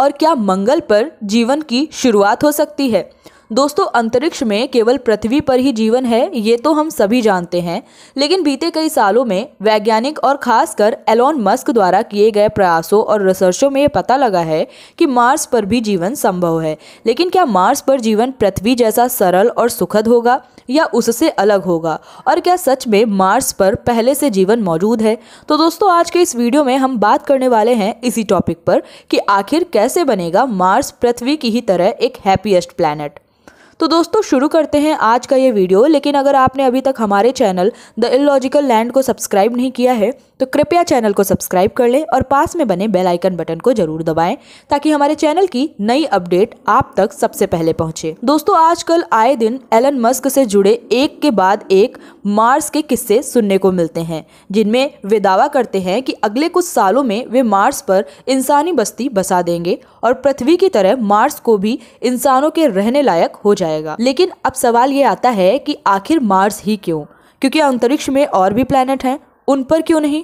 और क्या मंगल पर जीवन की शुरुआत हो सकती है दोस्तों अंतरिक्ष में केवल पृथ्वी पर ही जीवन है ये तो हम सभी जानते हैं लेकिन बीते कई सालों में वैज्ञानिक और खासकर एलोन मस्क द्वारा किए गए प्रयासों और रिसर्चों में ये पता लगा है कि मार्स पर भी जीवन संभव है लेकिन क्या मार्स पर जीवन पृथ्वी जैसा सरल और सुखद होगा या उससे अलग होगा और क्या सच में मार्स पर पहले से जीवन मौजूद है तो दोस्तों आज के इस वीडियो में हम बात करने वाले हैं इसी टॉपिक पर कि आखिर कैसे बनेगा मार्स पृथ्वी की ही तरह एक हैप्पीएस्ट प्लैनेट तो दोस्तों शुरू करते हैं आज का ये वीडियो लेकिन अगर आपने अभी तक हमारे चैनल द इलॉजिकल लैंड को सब्सक्राइब नहीं किया है तो कृपया चैनल को सब्सक्राइब कर लें और पास में बने बेल आइकन बटन को जरूर दबाएं ताकि हमारे चैनल की नई अपडेट आप तक सबसे पहले पहुंचे दोस्तों आजकल आए दिन एलन मस्क से जुड़े एक के बाद एक मार्स के किस्से सुनने को मिलते हैं जिनमें वे दावा करते हैं कि अगले कुछ सालों में वे मार्स पर इंसानी बस्ती बसा देंगे और पृथ्वी की तरह मार्स को भी इंसानों के रहने लायक हो जाएगा लेकिन अब सवाल ये आता है कि आखिर मार्स ही क्यों क्योंकि अंतरिक्ष में और भी प्लैनेट हैं उन पर क्यों नहीं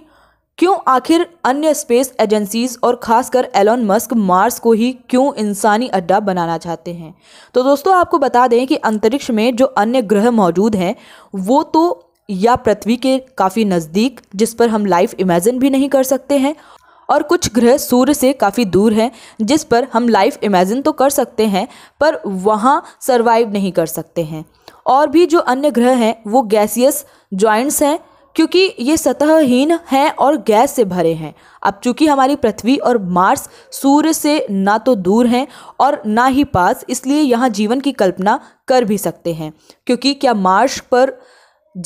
क्यों आखिर अन्य स्पेस एजेंसीज और खासकर एलोन मस्क मार्स को ही क्यों इंसानी अड्डा बनाना चाहते हैं तो दोस्तों आपको बता दें कि अंतरिक्ष में जो अन्य ग्रह मौजूद हैं वो तो या पृथ्वी के काफ़ी नज़दीक जिस पर हम लाइफ इमेजिन भी नहीं कर सकते हैं और कुछ ग्रह सूर्य से काफ़ी दूर हैं जिस पर हम लाइफ इमेजिन तो कर सकते हैं पर वहाँ सर्वाइव नहीं कर सकते हैं और भी जो अन्य ग्रह हैं वो गैसियस ज्वाइंट्स हैं क्योंकि ये सतहहीन हैं और गैस से भरे हैं अब चूंकि हमारी पृथ्वी और मार्स सूर्य से ना तो दूर हैं और ना ही पास इसलिए यहाँ जीवन की कल्पना कर भी सकते हैं क्योंकि क्या मार्स पर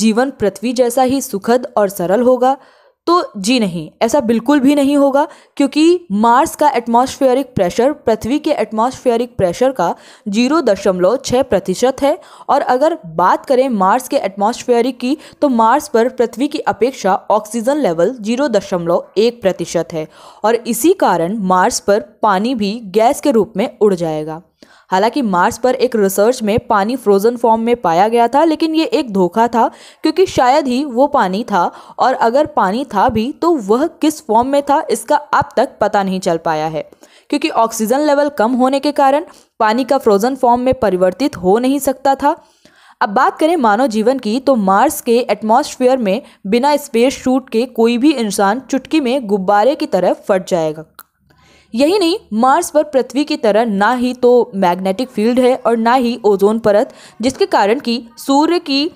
जीवन पृथ्वी जैसा ही सुखद और सरल होगा तो जी नहीं ऐसा बिल्कुल भी नहीं होगा क्योंकि मार्स का एटमॉस्फेयरिक प्रेशर पृथ्वी के एटमॉस्फेयरिक प्रेशर का जीरो दशमलव छः प्रतिशत है और अगर बात करें मार्स के एटमॉस्फेयरिक की तो मार्स पर पृथ्वी की अपेक्षा ऑक्सीजन लेवल जीरो दशमलव एक प्रतिशत है और इसी कारण मार्स पर पानी भी गैस के रूप में उड़ जाएगा हालांकि मार्स पर एक रिसर्च में पानी फ्रोजन फॉर्म में पाया गया था लेकिन ये एक धोखा था क्योंकि शायद ही वो पानी था और अगर पानी था भी तो वह किस फॉर्म में था इसका अब तक पता नहीं चल पाया है क्योंकि ऑक्सीजन लेवल कम होने के कारण पानी का फ्रोजन फॉर्म में परिवर्तित हो नहीं सकता था अब बात करें मानव जीवन की तो मार्स के एटमॉस्फेयर में बिना स्पेस शूट के कोई भी इंसान चुटकी में गुब्बारे की तरह फट जाएगा यही नहीं मार्स पर पृथ्वी की तरह ना ही तो मैग्नेटिक फील्ड है और ना ही ओजोन परत जिसके कारण कि सूर्य की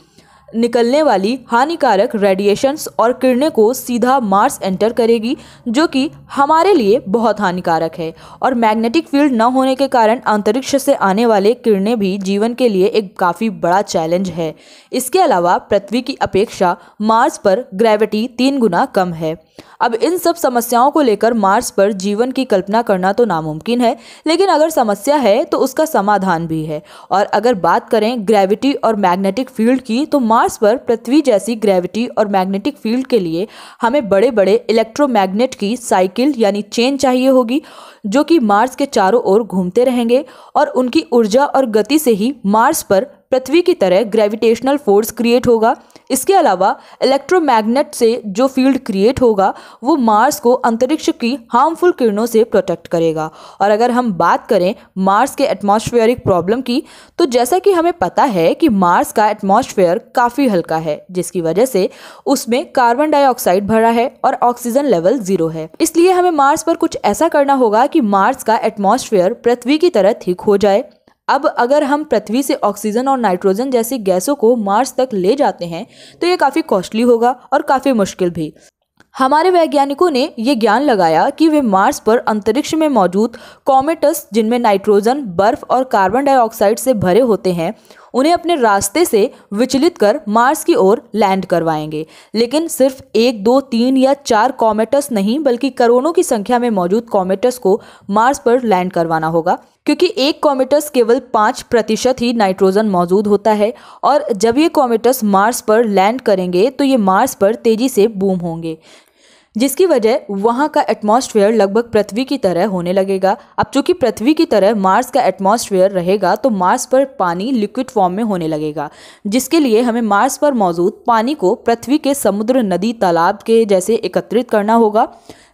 निकलने वाली हानिकारक रेडिएशंस और किरणें को सीधा मार्स एंटर करेगी जो कि हमारे लिए बहुत हानिकारक है और मैग्नेटिक फील्ड न होने के कारण अंतरिक्ष से आने वाले किरणें भी जीवन के लिए एक काफ़ी बड़ा चैलेंज है इसके अलावा पृथ्वी की अपेक्षा मार्स पर ग्रेविटी तीन गुना कम है अब इन सब समस्याओं को लेकर मार्स पर जीवन की कल्पना करना तो नामुमकिन है लेकिन अगर समस्या है तो उसका समाधान भी है और अगर बात करें ग्रेविटी और मैग्नेटिक फील्ड की तो मार्स पर पृथ्वी जैसी ग्रेविटी और मैग्नेटिक फील्ड के लिए हमें बड़े बड़े इलेक्ट्रोमैग्नेट की साइकिल यानी चेन चाहिए होगी जो कि मार्स के चारों ओर घूमते रहेंगे और उनकी ऊर्जा और गति से ही मार्स पर पृथ्वी की तरह ग्रेविटेशनल फोर्स क्रिएट होगा इसके अलावा इलेक्ट्रोमैग्नेट से जो फील्ड क्रिएट होगा वो मार्स को अंतरिक्ष की हार्मफुल किरणों से प्रोटेक्ट करेगा और अगर हम बात करें मार्स के एटमॉस्फेयरिक प्रॉब्लम की तो जैसा कि हमें पता है कि मार्स का एटमॉस्फेयर काफ़ी हल्का है जिसकी वजह से उसमें कार्बन डाइऑक्साइड भरा है और ऑक्सीजन लेवल जीरो है इसलिए हमें मार्स पर कुछ ऐसा करना होगा कि मार्स का एटमॉस्फेयर पृथ्वी की तरह ठीक हो जाए अब अगर हम पृथ्वी से ऑक्सीजन और नाइट्रोजन जैसी गैसों को मार्स तक ले जाते हैं तो ये काफ़ी कॉस्टली होगा और काफ़ी मुश्किल भी हमारे वैज्ञानिकों ने ये ज्ञान लगाया कि वे मार्स पर अंतरिक्ष में मौजूद कॉमेटस जिनमें नाइट्रोजन बर्फ और कार्बन डाइऑक्साइड से भरे होते हैं उन्हें अपने रास्ते से विचलित कर मार्स की ओर लैंड करवाएंगे लेकिन सिर्फ एक दो तीन या चार कॉमेटस नहीं बल्कि करोड़ों की संख्या में मौजूद कॉमेटस को मार्स पर लैंड करवाना होगा क्योंकि एक कॉमेटस केवल पाँच प्रतिशत ही नाइट्रोजन मौजूद होता है और जब ये कॉमेटस मार्स पर लैंड करेंगे तो ये मार्स पर तेजी से बूम होंगे जिसकी वजह वहाँ का एटमॉस्फेयर लगभग पृथ्वी की तरह होने लगेगा अब चूंकि पृथ्वी की तरह मार्स का एटमॉस्फेयर रहेगा तो मार्स पर पानी लिक्विड फॉर्म में होने लगेगा जिसके लिए हमें मार्स पर मौजूद पानी को पृथ्वी के समुद्र नदी तालाब के जैसे एकत्रित करना होगा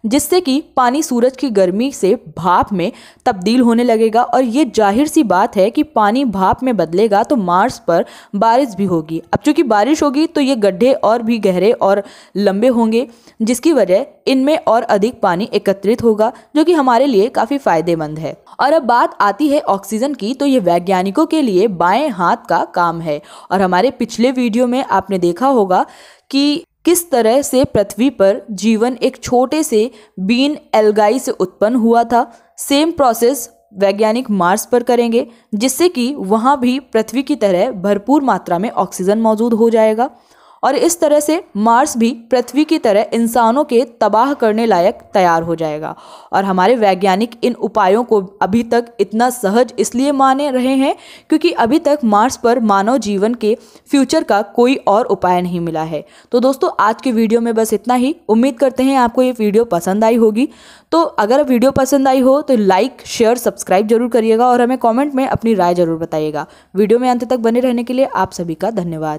जिससे कि पानी सूरज की गर्मी से भाप में तब्दील होने लगेगा और ये जाहिर सी बात है कि पानी भाप में बदलेगा तो मार्स पर बारिश भी होगी अब चूंकि बारिश होगी तो ये गड्ढे और भी गहरे और लंबे होंगे जिसकी वजह इनमें और अधिक पानी एकत्रित होगा जो कि हमारे लिए काफ़ी फायदेमंद है और अब बात आती है ऑक्सीजन की तो ये वैज्ञानिकों के लिए बाएं हाथ का काम है और हमारे पिछले वीडियो में आपने देखा होगा कि किस तरह से पृथ्वी पर जीवन एक छोटे से बीन एल्गाई से उत्पन्न हुआ था सेम प्रोसेस वैज्ञानिक मार्स पर करेंगे जिससे कि वहाँ भी पृथ्वी की तरह भरपूर मात्रा में ऑक्सीजन मौजूद हो जाएगा और इस तरह से मार्स भी पृथ्वी की तरह इंसानों के तबाह करने लायक तैयार हो जाएगा और हमारे वैज्ञानिक इन उपायों को अभी तक इतना सहज इसलिए माने रहे हैं क्योंकि अभी तक मार्स पर मानव जीवन के फ्यूचर का कोई और उपाय नहीं मिला है तो दोस्तों आज के वीडियो में बस इतना ही उम्मीद करते हैं आपको ये वीडियो पसंद आई होगी तो अगर वीडियो पसंद आई हो तो लाइक शेयर सब्सक्राइब जरूर करिएगा और हमें कॉमेंट में अपनी राय जरूर बताइएगा वीडियो में अंत तक बने रहने के लिए आप सभी का धन्यवाद